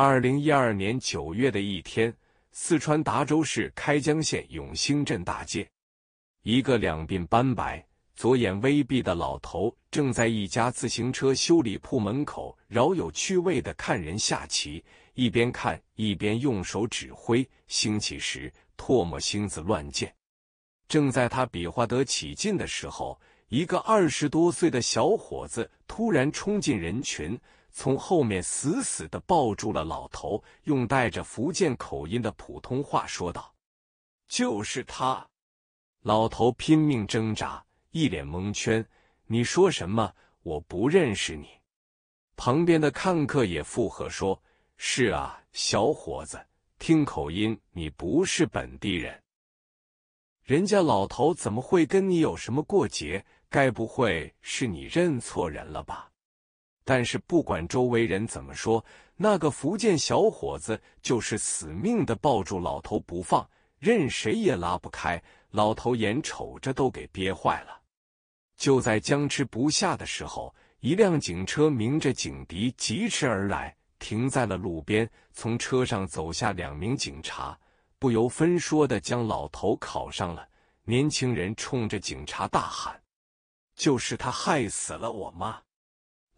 二零一二年九月的一天，四川达州市开江县永兴镇大街，一个两鬓斑白、左眼微闭的老头，正在一家自行车修理铺门口饶有趣味的看人下棋，一边看一边用手指挥，兴起时唾沫星子乱溅。正在他比划得起劲的时候，一个二十多岁的小伙子突然冲进人群。从后面死死的抱住了老头，用带着福建口音的普通话说道：“就是他！”老头拼命挣扎，一脸蒙圈：“你说什么？我不认识你。”旁边的看客也附和说：“是啊，小伙子，听口音你不是本地人。人家老头怎么会跟你有什么过节？该不会是你认错人了吧？”但是不管周围人怎么说，那个福建小伙子就是死命的抱住老头不放，任谁也拉不开。老头眼瞅着都给憋坏了。就在僵持不下的时候，一辆警车鸣着警笛疾驰而来，停在了路边。从车上走下两名警察，不由分说的将老头铐上了。年轻人冲着警察大喊：“就是他害死了我妈！”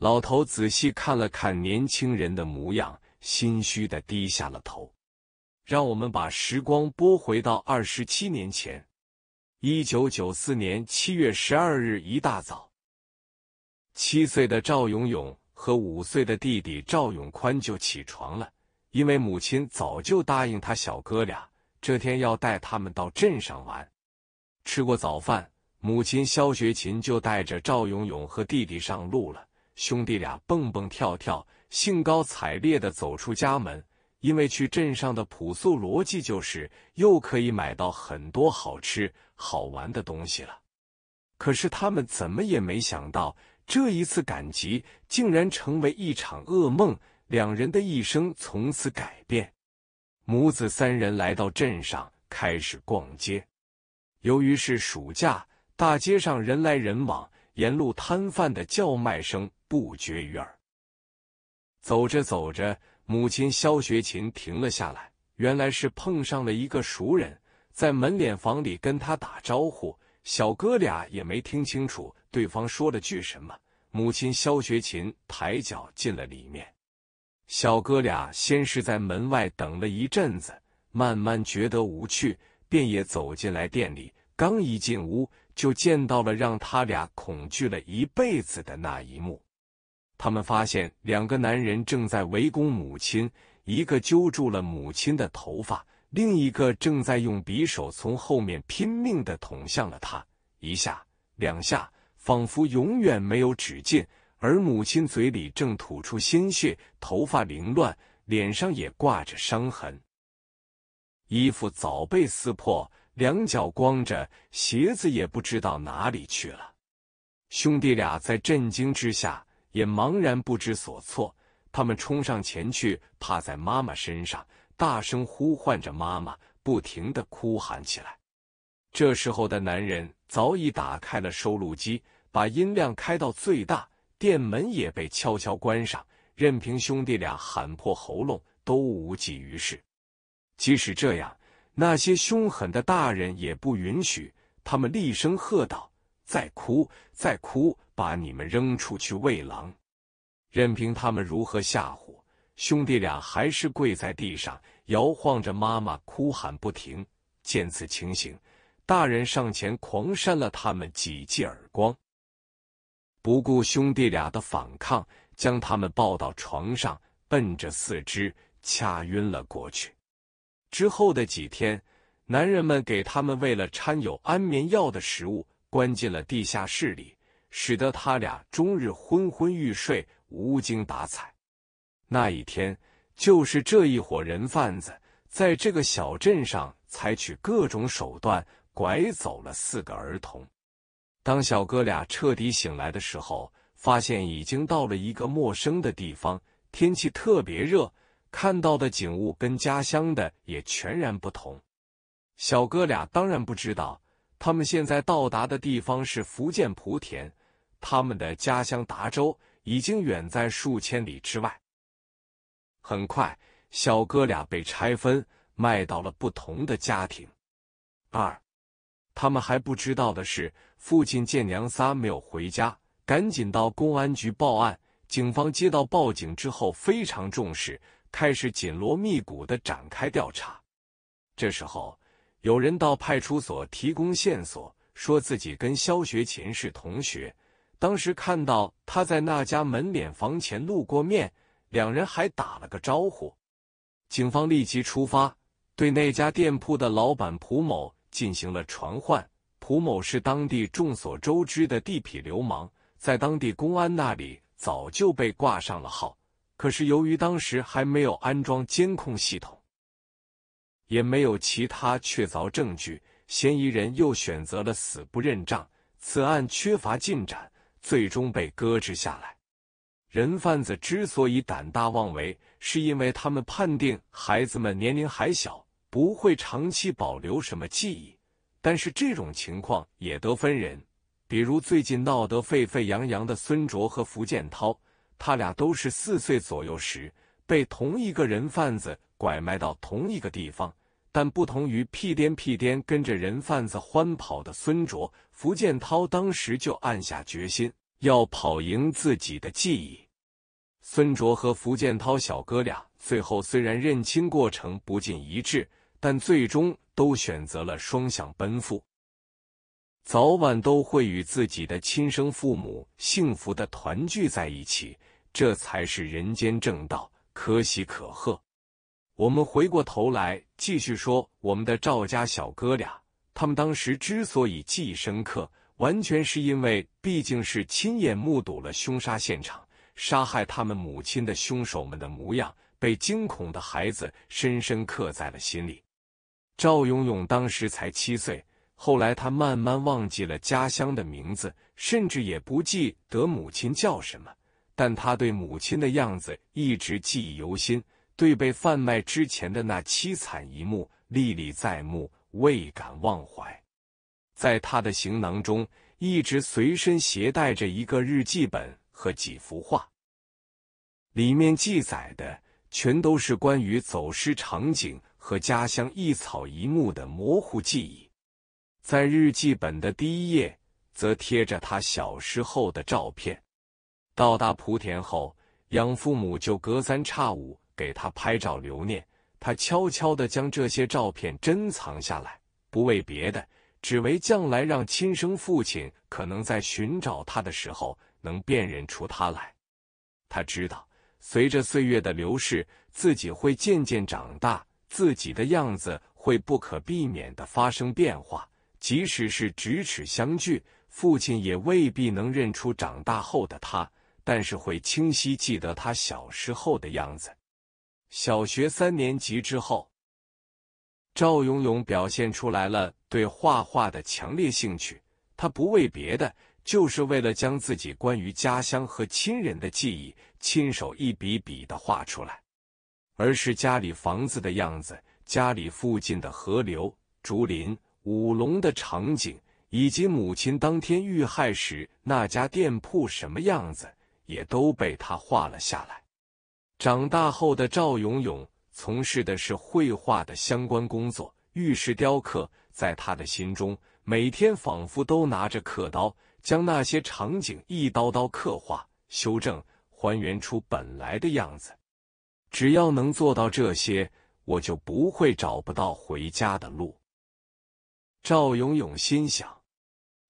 老头仔细看了看年轻人的模样，心虚的低下了头。让我们把时光拨回到二十七年前，一九九四年七月十二日一大早，七岁的赵永永和五岁的弟弟赵永宽就起床了，因为母亲早就答应他小哥俩这天要带他们到镇上玩。吃过早饭，母亲肖学琴就带着赵永永和弟弟上路了。兄弟俩蹦蹦跳跳、兴高采烈的走出家门，因为去镇上的朴素逻辑就是又可以买到很多好吃好玩的东西了。可是他们怎么也没想到，这一次赶集竟然成为一场噩梦，两人的一生从此改变。母子三人来到镇上，开始逛街。由于是暑假，大街上人来人往，沿路摊贩的叫卖声。不绝于耳。走着走着，母亲肖学琴停了下来，原来是碰上了一个熟人，在门脸房里跟他打招呼。小哥俩也没听清楚对方说了句什么。母亲肖学琴抬脚进了里面。小哥俩先是在门外等了一阵子，慢慢觉得无趣，便也走进来店里。刚一进屋，就见到了让他俩恐惧了一辈子的那一幕。他们发现两个男人正在围攻母亲，一个揪住了母亲的头发，另一个正在用匕首从后面拼命的捅向了他，一下两下，仿佛永远没有止境。而母亲嘴里正吐出鲜血，头发凌乱，脸上也挂着伤痕，衣服早被撕破，两脚光着，鞋子也不知道哪里去了。兄弟俩在震惊之下。也茫然不知所措，他们冲上前去，趴在妈妈身上，大声呼唤着妈妈，不停的哭喊起来。这时候的男人早已打开了收录机，把音量开到最大，店门也被悄悄关上，任凭兄弟俩喊破喉咙都无济于事。即使这样，那些凶狠的大人也不允许，他们厉声喝道。再哭，再哭，把你们扔出去喂狼！任凭他们如何吓唬，兄弟俩还是跪在地上，摇晃着妈妈哭喊不停。见此情形，大人上前狂扇了他们几记耳光，不顾兄弟俩的反抗，将他们抱到床上，奔着四肢掐晕了过去。之后的几天，男人们给他们喂了掺有安眠药的食物。关进了地下室里，使得他俩终日昏昏欲睡、无精打采。那一天，就是这一伙人贩子在这个小镇上采取各种手段，拐走了四个儿童。当小哥俩彻底醒来的时候，发现已经到了一个陌生的地方，天气特别热，看到的景物跟家乡的也全然不同。小哥俩当然不知道。他们现在到达的地方是福建莆田，他们的家乡达州已经远在数千里之外。很快，小哥俩被拆分，卖到了不同的家庭。二，他们还不知道的是，父亲见娘仨没有回家，赶紧到公安局报案。警方接到报警之后，非常重视，开始紧锣密鼓的展开调查。这时候。有人到派出所提供线索，说自己跟肖学勤是同学，当时看到他在那家门脸房前露过面，两人还打了个招呼。警方立即出发，对那家店铺的老板蒲某进行了传唤。蒲某是当地众所周知的地痞流氓，在当地公安那里早就被挂上了号。可是由于当时还没有安装监控系统。也没有其他确凿证据，嫌疑人又选择了死不认账，此案缺乏进展，最终被搁置下来。人贩子之所以胆大妄为，是因为他们判定孩子们年龄还小，不会长期保留什么记忆。但是这种情况也得分人，比如最近闹得沸沸扬扬的孙卓和福建涛，他俩都是四岁左右时被同一个人贩子拐卖到同一个地方。但不同于屁颠屁颠跟着人贩子欢跑的孙卓，福建涛当时就暗下决心，要跑赢自己的记忆。孙卓和福建涛小哥俩最后虽然认亲过程不尽一致，但最终都选择了双向奔赴，早晚都会与自己的亲生父母幸福的团聚在一起，这才是人间正道，可喜可贺。我们回过头来继续说，我们的赵家小哥俩，他们当时之所以记忆深刻，完全是因为毕竟是亲眼目睹了凶杀现场，杀害他们母亲的凶手们的模样，被惊恐的孩子深深刻在了心里。赵勇勇当时才七岁，后来他慢慢忘记了家乡的名字，甚至也不记得母亲叫什么，但他对母亲的样子一直记忆犹新。对被贩卖之前的那凄惨一幕历历在目，未敢忘怀。在他的行囊中，一直随身携带着一个日记本和几幅画，里面记载的全都是关于走失场景和家乡一草一木的模糊记忆。在日记本的第一页，则贴着他小时候的照片。到达莆田后，养父母就隔三差五。给他拍照留念，他悄悄地将这些照片珍藏下来，不为别的，只为将来让亲生父亲可能在寻找他的时候能辨认出他来。他知道，随着岁月的流逝，自己会渐渐长大，自己的样子会不可避免地发生变化。即使是咫尺相距，父亲也未必能认出长大后的他，但是会清晰记得他小时候的样子。小学三年级之后，赵勇勇表现出来了对画画的强烈兴趣。他不为别的，就是为了将自己关于家乡和亲人的记忆亲手一笔笔的画出来。而是家里房子的样子、家里附近的河流、竹林、舞龙的场景，以及母亲当天遇害时那家店铺什么样子，也都被他画了下来。长大后的赵永永从事的是绘画的相关工作，玉石雕刻。在他的心中，每天仿佛都拿着刻刀，将那些场景一刀刀刻画、修正、还原出本来的样子。只要能做到这些，我就不会找不到回家的路。赵永永心想：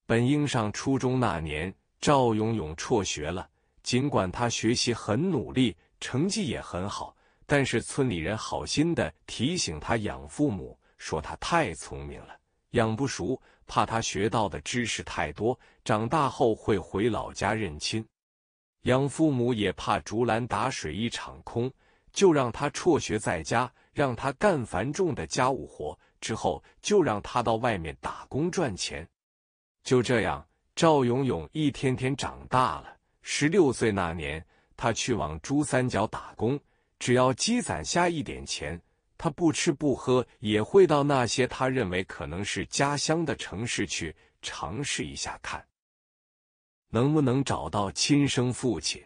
本应上初中那年，赵永永辍学了。尽管他学习很努力。成绩也很好，但是村里人好心的提醒他养父母，说他太聪明了，养不熟，怕他学到的知识太多，长大后会回老家认亲。养父母也怕竹篮打水一场空，就让他辍学在家，让他干繁重的家务活，之后就让他到外面打工赚钱。就这样，赵勇勇一天天长大了。十六岁那年。他去往珠三角打工，只要积攒下一点钱，他不吃不喝也会到那些他认为可能是家乡的城市去尝试一下，看能不能找到亲生父亲。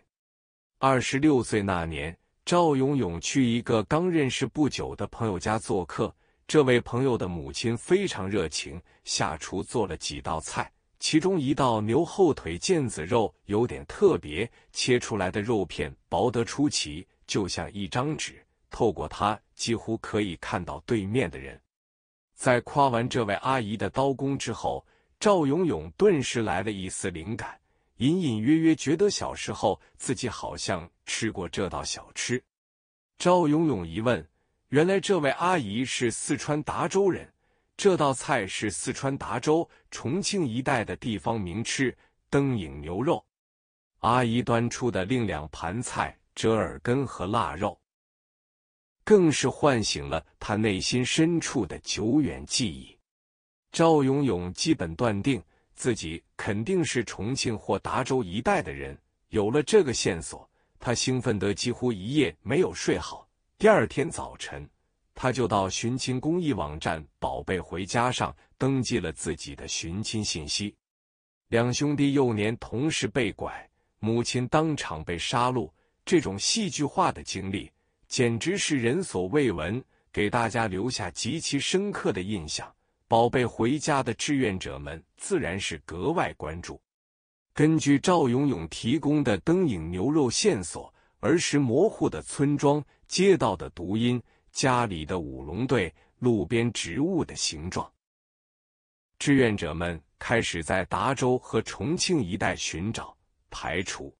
二十六岁那年，赵永永去一个刚认识不久的朋友家做客，这位朋友的母亲非常热情，下厨做了几道菜。其中一道牛后腿腱子肉有点特别，切出来的肉片薄得出奇，就像一张纸，透过它几乎可以看到对面的人。在夸完这位阿姨的刀工之后，赵勇勇顿时来了一丝灵感，隐隐约约觉得小时候自己好像吃过这道小吃。赵勇勇一问，原来这位阿姨是四川达州人。这道菜是四川达州、重庆一带的地方名吃——灯影牛肉。阿姨端出的另两盘菜——折耳根和腊肉，更是唤醒了他内心深处的久远记忆。赵勇勇基本断定自己肯定是重庆或达州一带的人。有了这个线索，他兴奋得几乎一夜没有睡好。第二天早晨。他就到寻亲公益网站“宝贝回家”上登记了自己的寻亲信息。两兄弟幼年同时被拐，母亲当场被杀戮，这种戏剧化的经历简直是人所未闻，给大家留下极其深刻的印象。宝贝回家的志愿者们自然是格外关注。根据赵勇勇提供的灯影牛肉线索，儿时模糊的村庄街道的读音。家里的舞龙队，路边植物的形状。志愿者们开始在达州和重庆一带寻找、排除。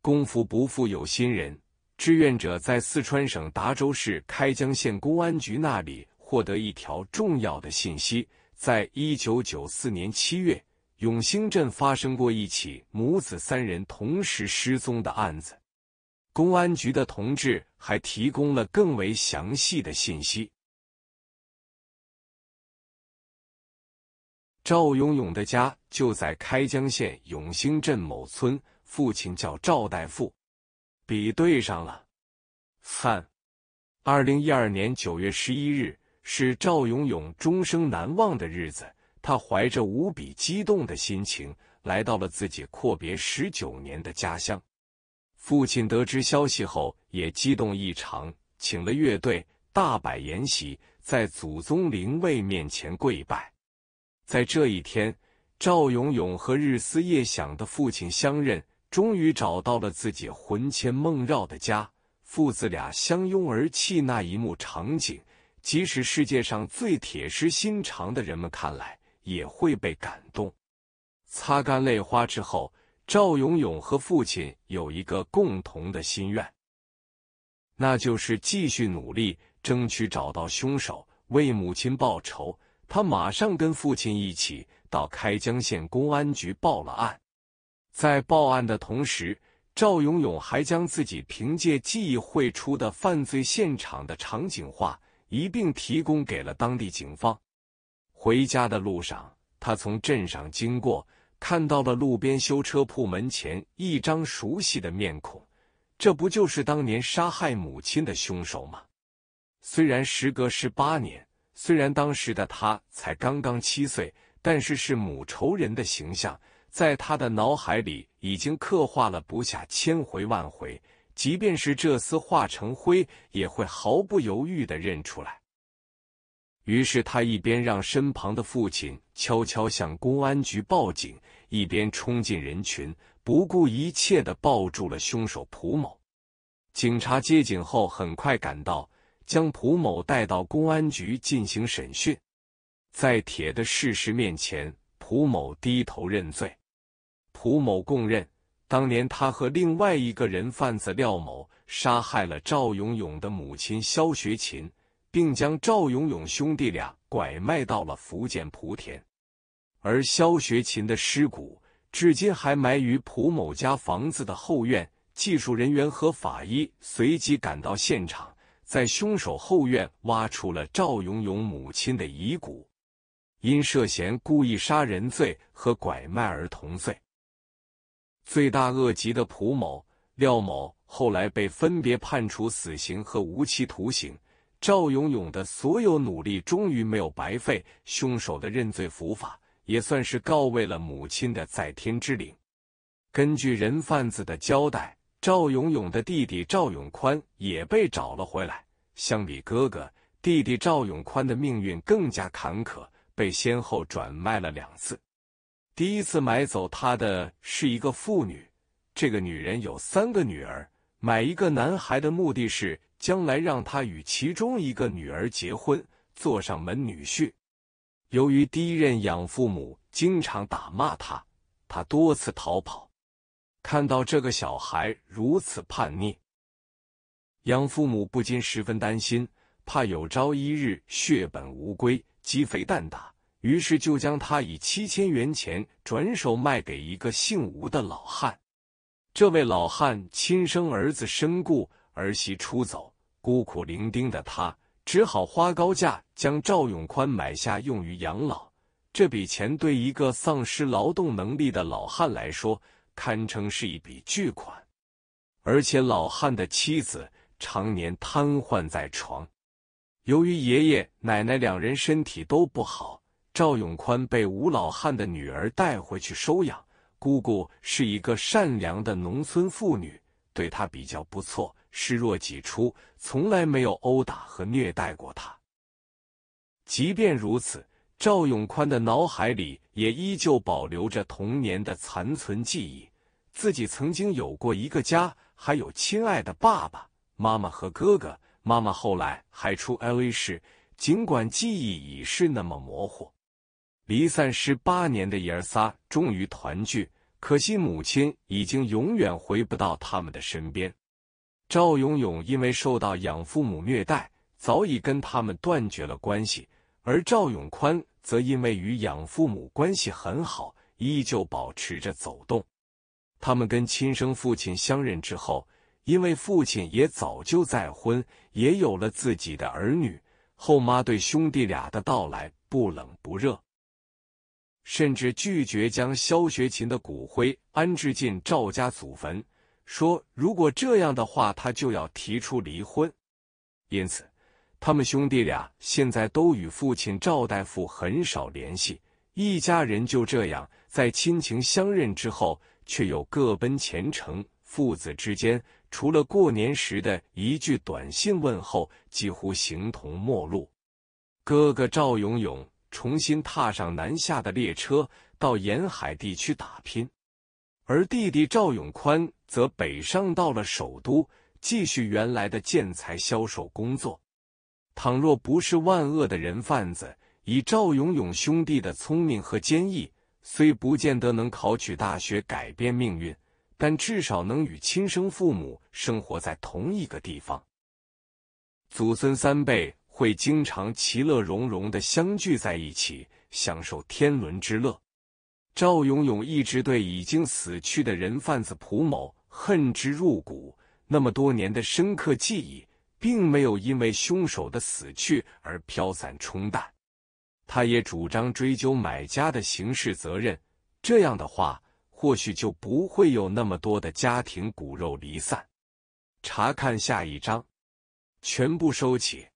功夫不负有心人，志愿者在四川省达州市开江县公安局那里获得一条重要的信息：在一九九四年七月，永兴镇发生过一起母子三人同时失踪的案子。公安局的同志还提供了更为详细的信息。赵永永的家就在开江县永兴镇某村，父亲叫赵代富。比对上了。三，二零一二年九月十一日是赵永永终生难忘的日子，他怀着无比激动的心情来到了自己阔别十九年的家乡。父亲得知消息后也激动异常，请了乐队，大摆筵席，在祖宗灵位面前跪拜。在这一天，赵永永和日思夜想的父亲相认，终于找到了自己魂牵梦绕的家。父子俩相拥而泣那一幕场景，即使世界上最铁石心肠的人们看来也会被感动。擦干泪花之后。赵勇勇和父亲有一个共同的心愿，那就是继续努力，争取找到凶手，为母亲报仇。他马上跟父亲一起到开江县公安局报了案。在报案的同时，赵勇勇还将自己凭借记忆绘出的犯罪现场的场景画一并提供给了当地警方。回家的路上，他从镇上经过。看到了路边修车铺门前一张熟悉的面孔，这不就是当年杀害母亲的凶手吗？虽然时隔十八年，虽然当时的他才刚刚七岁，但是是母仇人的形象在他的脑海里已经刻画了不下千回万回，即便是这厮化成灰，也会毫不犹豫的认出来。于是他一边让身旁的父亲悄悄向公安局报警，一边冲进人群，不顾一切的抱住了凶手蒲某。警察接警后很快赶到，将蒲某带到公安局进行审讯。在铁的事实面前，蒲某低头认罪。蒲某供认，当年他和另外一个人贩子廖某杀害了赵勇勇的母亲肖学琴。并将赵勇勇兄弟俩拐卖到了福建莆田，而肖学琴的尸骨至今还埋于蒲某家房子的后院。技术人员和法医随即赶到现场，在凶手后院挖出了赵勇勇母亲的遗骨。因涉嫌故意杀人罪和拐卖儿童罪，罪大恶极的蒲某、廖某后来被分别判处死刑和无期徒刑。赵勇勇的所有努力终于没有白费，凶手的认罪伏法也算是告慰了母亲的在天之灵。根据人贩子的交代，赵勇勇的弟弟赵永宽也被找了回来。相比哥哥，弟弟赵永宽的命运更加坎坷，被先后转卖了两次。第一次买走他的是一个妇女，这个女人有三个女儿，买一个男孩的目的是。将来让他与其中一个女儿结婚，做上门女婿。由于第一任养父母经常打骂他，他多次逃跑。看到这个小孩如此叛逆，养父母不禁十分担心，怕有朝一日血本无归、鸡飞蛋打，于是就将他以七千元钱转手卖给一个姓吴的老汉。这位老汉亲生儿子身故。儿媳出走，孤苦伶仃的他只好花高价将赵永宽买下，用于养老。这笔钱对一个丧失劳动能力的老汉来说，堪称是一笔巨款。而且老汉的妻子常年瘫痪在床，由于爷爷奶奶两人身体都不好，赵永宽被吴老汉的女儿带回去收养。姑姑是一个善良的农村妇女，对他比较不错。视若己出，从来没有殴打和虐待过他。即便如此，赵永宽的脑海里也依旧保留着童年的残存记忆：自己曾经有过一个家，还有亲爱的爸爸妈妈和哥哥。妈妈后来还出 L.A. 市，尽管记忆已是那么模糊。离散十八年的爷仨终于团聚，可惜母亲已经永远回不到他们的身边。赵永永因为受到养父母虐待，早已跟他们断绝了关系；而赵永宽则因为与养父母关系很好，依旧保持着走动。他们跟亲生父亲相认之后，因为父亲也早就再婚，也有了自己的儿女，后妈对兄弟俩的到来不冷不热，甚至拒绝将肖学琴的骨灰安置进赵家祖坟。说如果这样的话，他就要提出离婚。因此，他们兄弟俩现在都与父亲赵大夫很少联系。一家人就这样在亲情相认之后，却又各奔前程。父子之间除了过年时的一句短信问候，几乎形同陌路。哥哥赵永永重新踏上南下的列车，到沿海地区打拼。而弟弟赵永宽则北上到了首都，继续原来的建材销售工作。倘若不是万恶的人贩子，以赵永永兄弟的聪明和坚毅，虽不见得能考取大学改变命运，但至少能与亲生父母生活在同一个地方，祖孙三辈会经常其乐融融的相聚在一起，享受天伦之乐。赵勇勇一直对已经死去的人贩子蒲某恨之入骨，那么多年的深刻记忆，并没有因为凶手的死去而飘散冲淡。他也主张追究买家的刑事责任，这样的话，或许就不会有那么多的家庭骨肉离散。查看下一章，全部收起。